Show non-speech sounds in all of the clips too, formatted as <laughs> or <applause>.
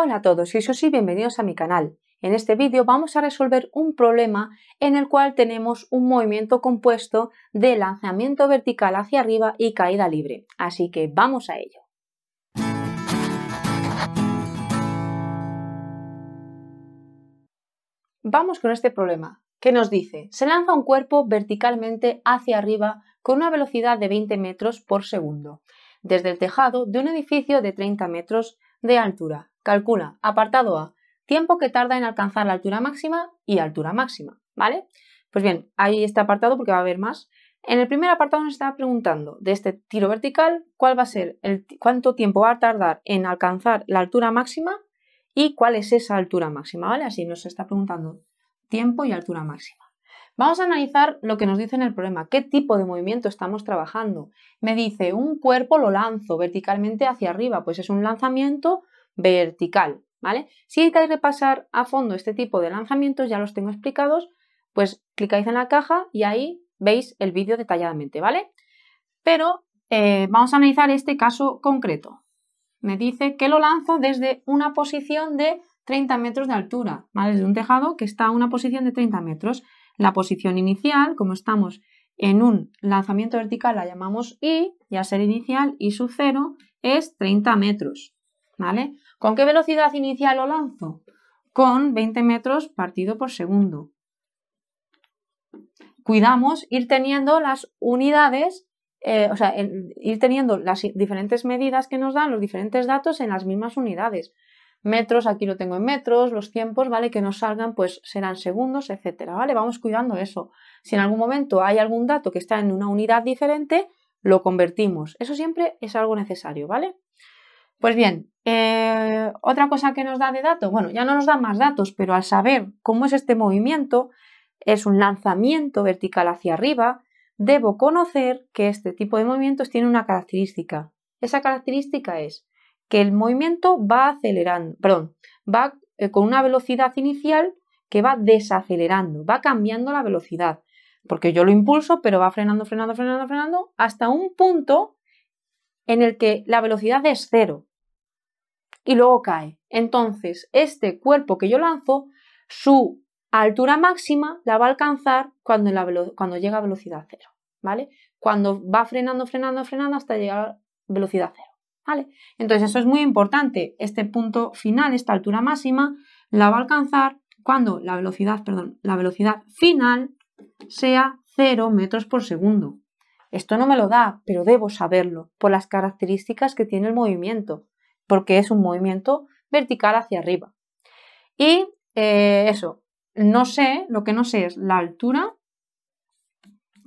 Hola a todos, eso sí, bienvenidos a mi canal. En este vídeo vamos a resolver un problema en el cual tenemos un movimiento compuesto de lanzamiento vertical hacia arriba y caída libre. Así que vamos a ello. Vamos con este problema, que nos dice, se lanza un cuerpo verticalmente hacia arriba con una velocidad de 20 metros por segundo, desde el tejado de un edificio de 30 metros de altura. Calcula, apartado A, tiempo que tarda en alcanzar la altura máxima y altura máxima, ¿vale? Pues bien, ahí está apartado porque va a haber más. En el primer apartado nos está preguntando de este tiro vertical cuál va a ser el cuánto tiempo va a tardar en alcanzar la altura máxima y cuál es esa altura máxima, ¿vale? Así nos está preguntando tiempo y altura máxima. Vamos a analizar lo que nos dice en el problema, qué tipo de movimiento estamos trabajando. Me dice, un cuerpo lo lanzo verticalmente hacia arriba, pues es un lanzamiento vertical, ¿vale? Si queréis repasar a fondo este tipo de lanzamientos, ya los tengo explicados, pues clicáis en la caja y ahí veis el vídeo detalladamente, ¿vale? Pero eh, vamos a analizar este caso concreto. Me dice que lo lanzo desde una posición de 30 metros de altura, ¿vale? Desde un tejado que está a una posición de 30 metros la posición inicial, como estamos en un lanzamiento vertical la llamamos I, ya ser inicial, y su cero es 30 metros. ¿Vale? ¿Con qué velocidad inicial lo lanzo? Con 20 metros partido por segundo. Cuidamos ir teniendo las unidades, eh, o sea, ir teniendo las diferentes medidas que nos dan, los diferentes datos en las mismas unidades metros, aquí lo tengo en metros, los tiempos, ¿vale? Que nos salgan, pues serán segundos, etcétera, ¿vale? Vamos cuidando eso. Si en algún momento hay algún dato que está en una unidad diferente, lo convertimos. Eso siempre es algo necesario, ¿vale? Pues bien, eh, otra cosa que nos da de datos, bueno, ya no nos dan más datos, pero al saber cómo es este movimiento, es un lanzamiento vertical hacia arriba, debo conocer que este tipo de movimientos tiene una característica. Esa característica es que el movimiento va acelerando, perdón, va eh, con una velocidad inicial que va desacelerando, va cambiando la velocidad, porque yo lo impulso, pero va frenando, frenando, frenando, frenando, hasta un punto en el que la velocidad es cero y luego cae. Entonces, este cuerpo que yo lanzo, su altura máxima la va a alcanzar cuando, llega a velocidad cero, ¿vale? Cuando va frenando, frenando, frenando hasta llegar a velocidad cero. Entonces eso es muy importante. Este punto final, esta altura máxima, la va a alcanzar cuando la velocidad, la velocidad final sea 0 metros por segundo. Esto no me lo da, pero debo saberlo por las características que tiene el movimiento, porque es un movimiento vertical hacia arriba. Y eh, eso, no sé, lo que no sé es la altura,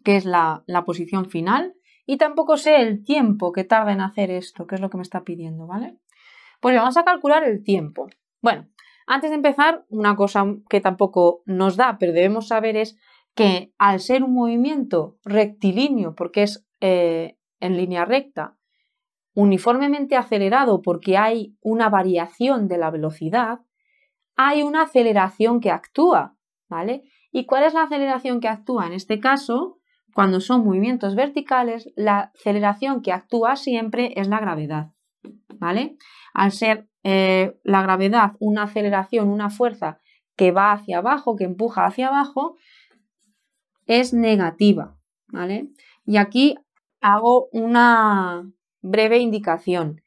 que es la posición final, y tampoco sé el tiempo que tarda en hacer esto, que es lo que me está pidiendo, ¿vale? Pues vamos a calcular el tiempo. Bueno, antes de empezar, una cosa que tampoco nos da, pero debemos saber es que al ser un movimiento rectilíneo, porque es eh, en línea recta, uniformemente acelerado porque hay una variación de la velocidad, hay una aceleración que actúa, ¿vale? ¿Y cuál es la aceleración que actúa? En este caso, cuando son movimientos verticales, la aceleración que actúa siempre es la gravedad. ¿Vale? Al ser eh, la gravedad una aceleración, una fuerza que va hacia abajo, que empuja hacia abajo, es negativa. ¿Vale? Y aquí hago una breve indicación.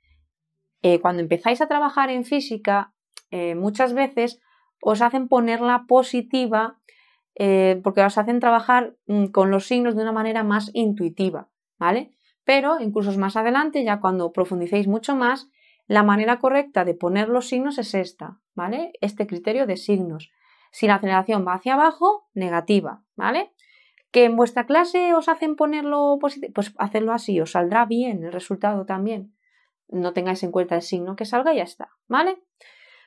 Eh, cuando empezáis a trabajar en física, eh, muchas veces os hacen ponerla positiva eh, porque os hacen trabajar mm, con los signos de una manera más intuitiva, ¿vale? Pero en cursos más adelante, ya cuando profundicéis mucho más, la manera correcta de poner los signos es esta, ¿vale? Este criterio de signos. Si la aceleración va hacia abajo, negativa, ¿vale? Que en vuestra clase os hacen ponerlo positivo, pues hacerlo así, os saldrá bien el resultado también. No tengáis en cuenta el signo que salga y ya está, ¿vale?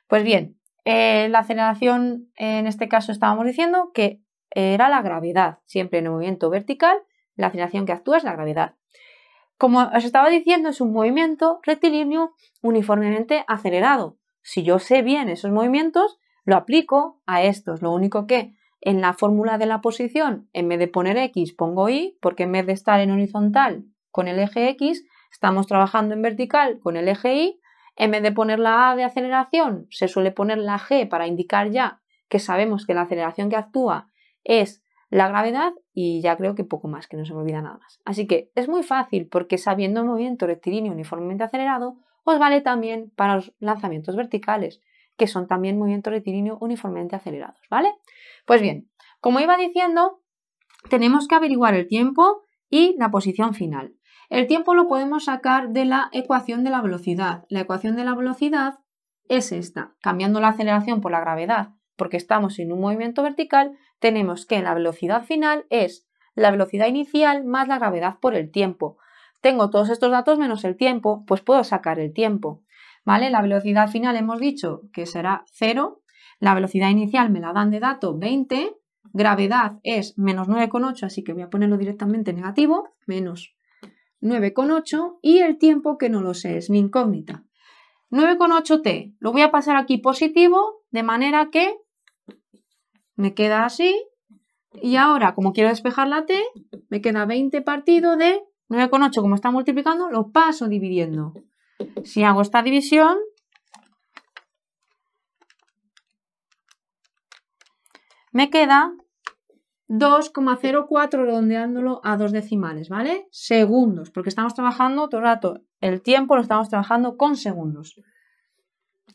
Pues bien, eh, la aceleración, en este caso, estábamos diciendo que era la gravedad. Siempre en el movimiento vertical, la aceleración que actúa es la gravedad. Como os estaba diciendo, es un movimiento rectilíneo uniformemente acelerado. Si yo sé bien esos movimientos, lo aplico a estos. Lo único que en la fórmula de la posición, en vez de poner x, pongo y, porque en vez de estar en horizontal con el eje x, estamos trabajando en vertical con el eje y, en vez de poner la A de aceleración, se suele poner la G para indicar ya que sabemos que la aceleración que actúa es la gravedad y ya creo que poco más, que no se me olvida nada más. Así que es muy fácil porque sabiendo el movimiento rectilíneo uniformemente acelerado, os vale también para los lanzamientos verticales, que son también movimientos rectilíneo uniformemente acelerados, ¿vale? Pues bien, como iba diciendo, tenemos que averiguar el tiempo y la posición final. El tiempo lo podemos sacar de la ecuación de la velocidad. La ecuación de la velocidad es esta. Cambiando la aceleración por la gravedad, porque estamos en un movimiento vertical, tenemos que la velocidad final es la velocidad inicial más la gravedad por el tiempo. Tengo todos estos datos menos el tiempo, pues puedo sacar el tiempo. ¿Vale? La velocidad final hemos dicho que será 0, la velocidad inicial me la dan de dato 20, gravedad es menos 9,8, así que voy a ponerlo directamente negativo, menos 9,8 y el tiempo que no lo sé, es mi incógnita. 9,8t, lo voy a pasar aquí positivo, de manera que me queda así. Y ahora, como quiero despejar la t, me queda 20 partido de 9,8, como está multiplicando, lo paso dividiendo. Si hago esta división, me queda 2,04 redondeándolo a dos decimales, ¿vale? Segundos, porque estamos trabajando todo el rato, el tiempo lo estamos trabajando con segundos.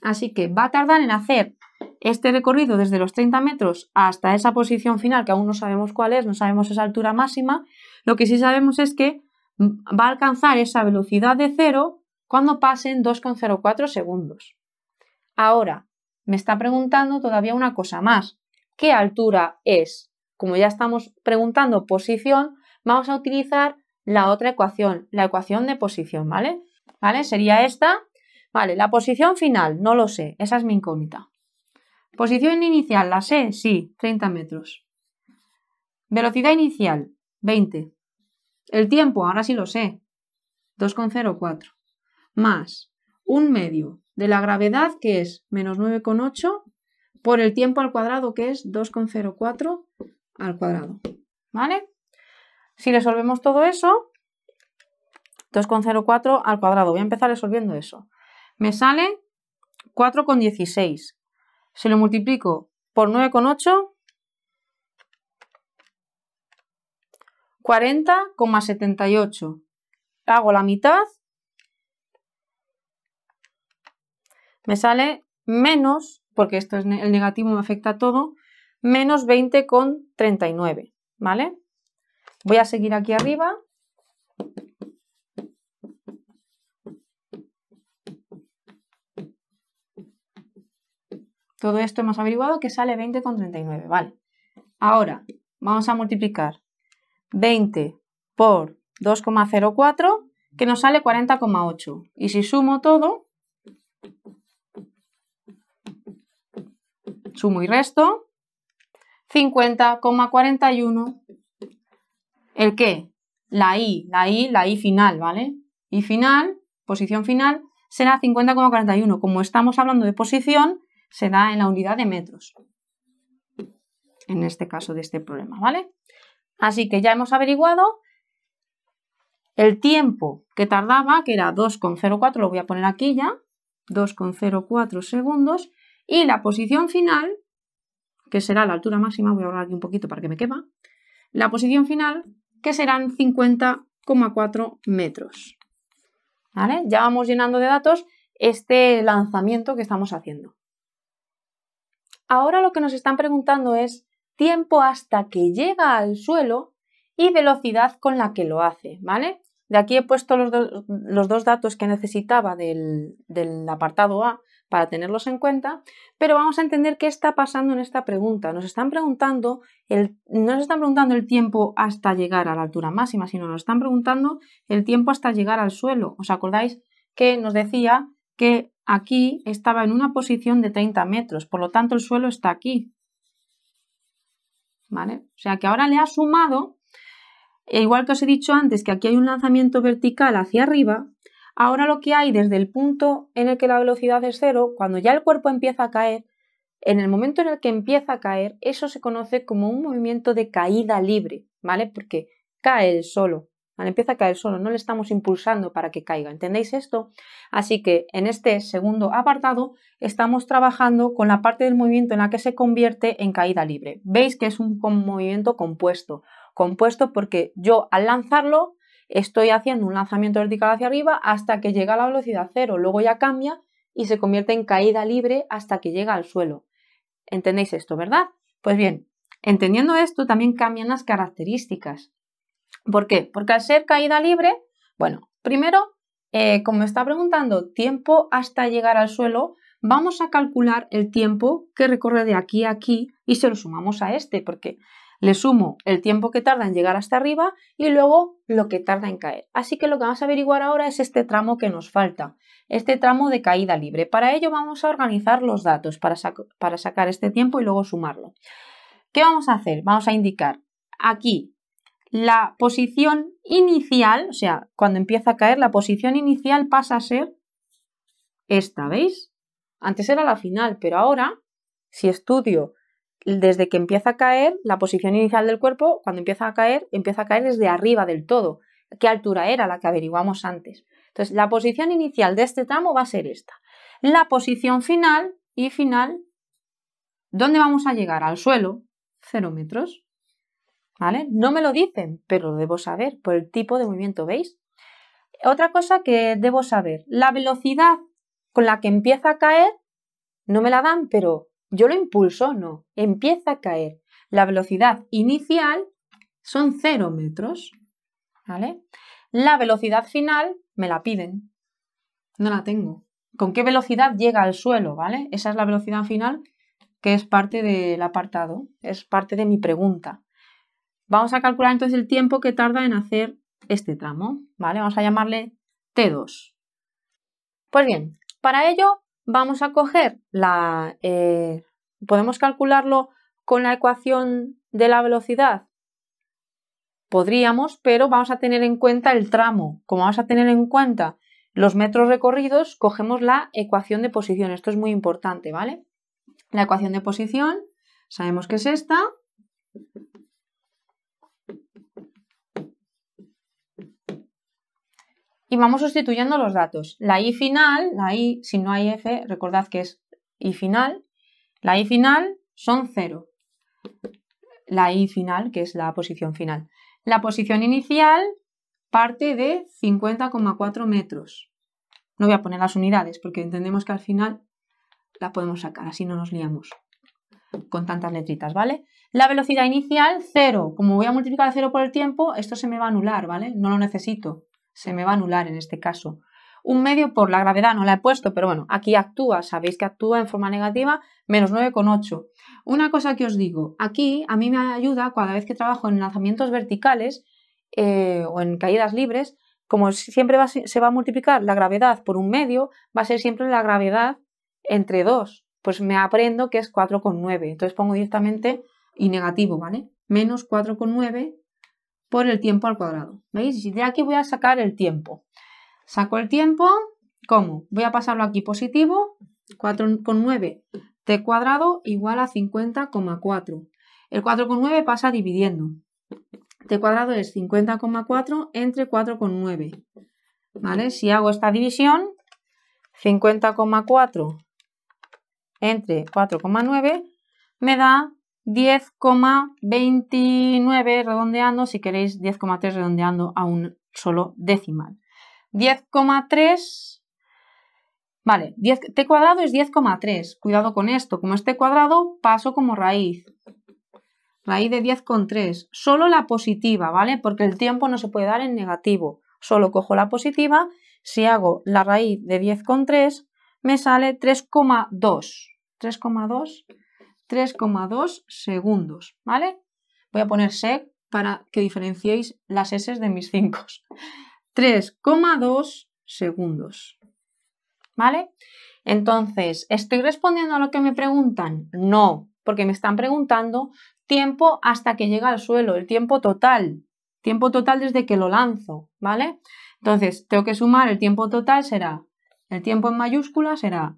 Así que va a tardar en hacer este recorrido desde los 30 metros hasta esa posición final, que aún no sabemos cuál es, no sabemos esa altura máxima, lo que sí sabemos es que va a alcanzar esa velocidad de cero cuando pasen 2,04 segundos. Ahora, me está preguntando todavía una cosa más. ¿Qué altura es? como ya estamos preguntando posición, vamos a utilizar la otra ecuación, la ecuación de posición, ¿vale? ¿Vale? Sería esta. Vale, la posición final, no lo sé, esa es mi incógnita. Posición inicial, la sé, sí, 30 metros. Velocidad inicial, 20. El tiempo, ahora sí lo sé, 2,04. Más un medio de la gravedad, que es menos 9,8, por el tiempo al cuadrado, que es 2,04, al cuadrado. ¿Vale? Si resolvemos todo eso, 2,04 al cuadrado. Voy a empezar resolviendo eso. Me sale 4,16. Si lo multiplico por 9,8, 40,78. Hago la mitad. Me sale menos, porque esto es el negativo, me afecta a todo, menos 20,39, ¿vale? Voy a seguir aquí arriba. Todo esto hemos averiguado que sale 20,39, ¿vale? Ahora, vamos a multiplicar 20 por 2,04, que nos sale 40,8. Y si sumo todo, sumo y resto, 50,41. ¿El qué? La I, la I, la I final, ¿vale? Y final, posición final, será 50,41. Como estamos hablando de posición, será en la unidad de metros. En este caso de este problema, ¿vale? Así que ya hemos averiguado el tiempo que tardaba, que era 2,04, lo voy a poner aquí ya, 2,04 segundos, y la posición final, que será la altura máxima, voy a hablar aquí un poquito para que me quema, la posición final, que serán 50,4 metros. Ya vamos llenando de datos este lanzamiento que estamos haciendo. Ahora lo que nos están preguntando es tiempo hasta que llega al suelo y velocidad con la que lo hace, ¿vale? De aquí he puesto los, dos datos que necesitaba del apartado A, para tenerlos en cuenta, pero vamos a entender qué está pasando en esta pregunta. Nos están preguntando el, no nos están preguntando el tiempo hasta llegar a la altura máxima, sino nos están preguntando el tiempo hasta llegar al suelo. ¿Os acordáis que nos decía que aquí estaba en una posición de 30 metros, por lo tanto el suelo está aquí? O sea que ahora le ha sumado, e igual que os he dicho antes, que aquí hay un lanzamiento vertical hacia arriba, Ahora lo que hay desde el punto en el que la velocidad es cero, cuando ya el cuerpo empieza a caer, en el momento en el que empieza a caer, eso se conoce como un movimiento de caída libre, ¿vale? Porque cae solo, Empieza a caer solo, no le estamos impulsando para que caiga, ¿entendéis esto? Así que en este segundo apartado estamos trabajando con la parte del movimiento en la que se convierte en caída libre. Veis que es un movimiento compuesto, compuesto porque yo al lanzarlo estoy haciendo un lanzamiento vertical hacia arriba hasta que llega a la velocidad cero, luego ya cambia y se convierte en caída libre hasta que llega al suelo. ¿Entendéis esto, verdad? Pues bien, entendiendo esto también cambian las características. ¿Por qué? Porque al ser caída libre, bueno, primero, eh, como está preguntando tiempo hasta llegar al suelo, vamos a calcular el tiempo que recorre de aquí a aquí y se lo sumamos a este, porque le sumo el tiempo que tarda en llegar hasta arriba y luego lo que tarda en caer. Así que lo que vamos a averiguar ahora es este tramo que nos falta, este tramo de caída libre. Para ello vamos a organizar los datos para, sacar este tiempo y luego sumarlo. ¿Qué vamos a hacer? Vamos a indicar aquí la posición inicial, o sea, cuando empieza a caer, la posición inicial pasa a ser esta, ¿veis? Antes era la final, pero ahora, si estudio desde que empieza a caer, la posición inicial del cuerpo, cuando empieza a caer, empieza a caer desde arriba del todo. ¿Qué altura era la que averiguamos antes? Entonces, la posición inicial de este tramo va a ser esta. La posición final y final, ¿dónde vamos a llegar? Al suelo, 0 metros. ¿Vale? No me lo dicen, pero lo debo saber por el tipo de movimiento, ¿veis? Otra cosa que debo saber, la velocidad con la que empieza a caer, no me la dan, pero yo lo impulso, no. Empieza a caer. La velocidad inicial son 0 metros. ¿Vale? La velocidad final me la piden. No la tengo. ¿Con qué velocidad llega al suelo? ¿Vale? Esa es la velocidad final que es parte del apartado, es parte de mi pregunta. Vamos a calcular entonces el tiempo que tarda en hacer este tramo, ¿vale? Vamos a llamarle T2. Pues bien, para ello vamos a coger la... Eh, ¿Podemos calcularlo con la ecuación de la velocidad? Podríamos, pero vamos a tener en cuenta el tramo. Como vamos a tener en cuenta los metros recorridos, cogemos la ecuación de posición. Esto es muy importante, ¿vale? La ecuación de posición, sabemos que es esta. y vamos sustituyendo los datos. La i final, la i, si no hay f, recordad que es i final, la i final son 0. La i final, que es la posición final. La posición inicial parte de 50,4 metros. No voy a poner las unidades porque entendemos que al final la podemos sacar, así no nos liamos con tantas letritas, ¿vale? La velocidad inicial, 0. Como voy a multiplicar cero 0 por el tiempo, esto se me va a anular, ¿vale? No lo necesito se me va a anular en este caso. Un medio por la gravedad, no la he puesto, pero bueno, aquí actúa, sabéis que actúa en forma negativa, menos 9,8. Una cosa que os digo, aquí a mí me ayuda cada vez que trabajo en lanzamientos verticales eh, o en caídas libres, como siempre se va a multiplicar la gravedad por un medio, va a ser siempre la gravedad entre 2. Pues me aprendo que es 4,9. Entonces pongo directamente y negativo, ¿vale? Menos 4,9 por el tiempo al cuadrado. ¿Veis? De aquí voy a sacar el tiempo. Saco el tiempo, ¿cómo? Voy a pasarlo aquí positivo, 4,9 t cuadrado igual a 50,4. El 4,9 pasa dividiendo. t cuadrado es 50,4 entre 4,9. ¿Vale? Si hago esta división, 50,4 entre 4,9 me da 10,29 redondeando, si queréis 10,3 redondeando a un solo decimal. 10,3, vale, 10, t cuadrado es 10,3, cuidado con esto, como es t cuadrado paso como raíz, raíz de 10,3, solo la positiva, ¿vale? Porque el tiempo no se puede dar en negativo, solo cojo la positiva, si hago la raíz de 10,3 me sale 3,2, 3,2 3,2 segundos, ¿vale? Voy a poner sec para que diferenciéis las S de mis 5. 3,2 <laughs> segundos, ¿vale? Entonces, ¿estoy respondiendo a lo que me preguntan? No, porque me están preguntando tiempo hasta que llega al suelo, el tiempo total, tiempo total desde que lo lanzo, ¿vale? Entonces, tengo que sumar el tiempo total será, el tiempo en mayúscula será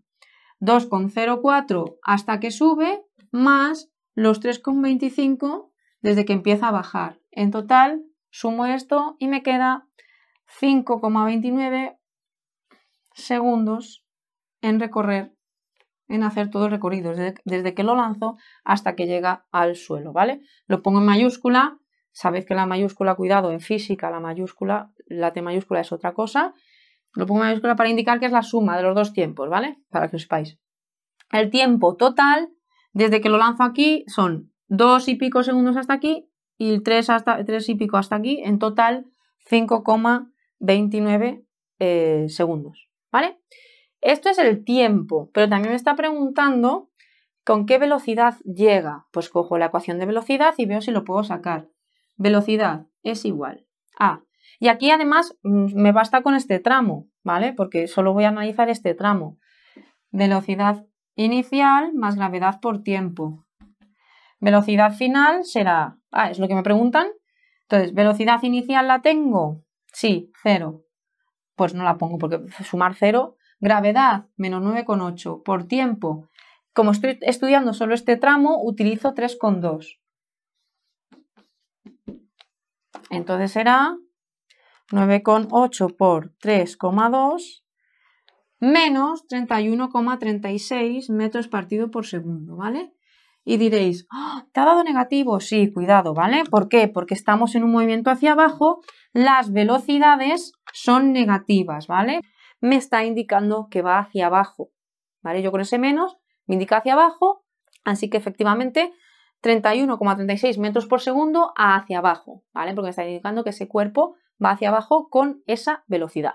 2,04 hasta que sube más los 3,25 desde que empieza a bajar. En total, sumo esto y me queda 5,29 segundos en recorrer, en hacer todo el recorrido, desde, que lo lanzo hasta que llega al suelo, ¿vale? Lo pongo en mayúscula, sabéis que la mayúscula, cuidado, en física la mayúscula, la T mayúscula es otra cosa, lo pongo en mayúscula para indicar que es la suma de los dos tiempos, ¿vale? Para que os sepáis. El tiempo total desde que lo lanzo aquí son dos y pico segundos hasta aquí y tres, hasta, y pico hasta aquí, en total 5,29 eh, segundos. ¿Vale? Esto es el tiempo, pero también me está preguntando con qué velocidad llega. Pues cojo la ecuación de velocidad y veo si lo puedo sacar. Velocidad es igual a. Y aquí además mm, me basta con este tramo, ¿vale? Porque solo voy a analizar este tramo. Velocidad inicial más gravedad por tiempo. Velocidad final será, ah, es lo que me preguntan. Entonces, velocidad inicial la tengo, sí, cero. Pues no la pongo porque sumar cero. Gravedad, menos 9,8 por tiempo. Como estoy estudiando solo este tramo, utilizo 3,2. Entonces será 9,8 por 3,2 menos 31,36 metros partido por segundo, ¿vale? Y diréis, ah, ¿te ha dado negativo? Sí, cuidado, ¿vale? ¿Por qué? Porque estamos en un movimiento hacia abajo, las velocidades son negativas, ¿vale? Me está indicando que va hacia abajo, ¿vale? Yo con ese menos me indica hacia abajo, así que efectivamente 31,36 metros por segundo hacia abajo, ¿vale? Porque me está indicando que ese cuerpo va hacia abajo con esa velocidad.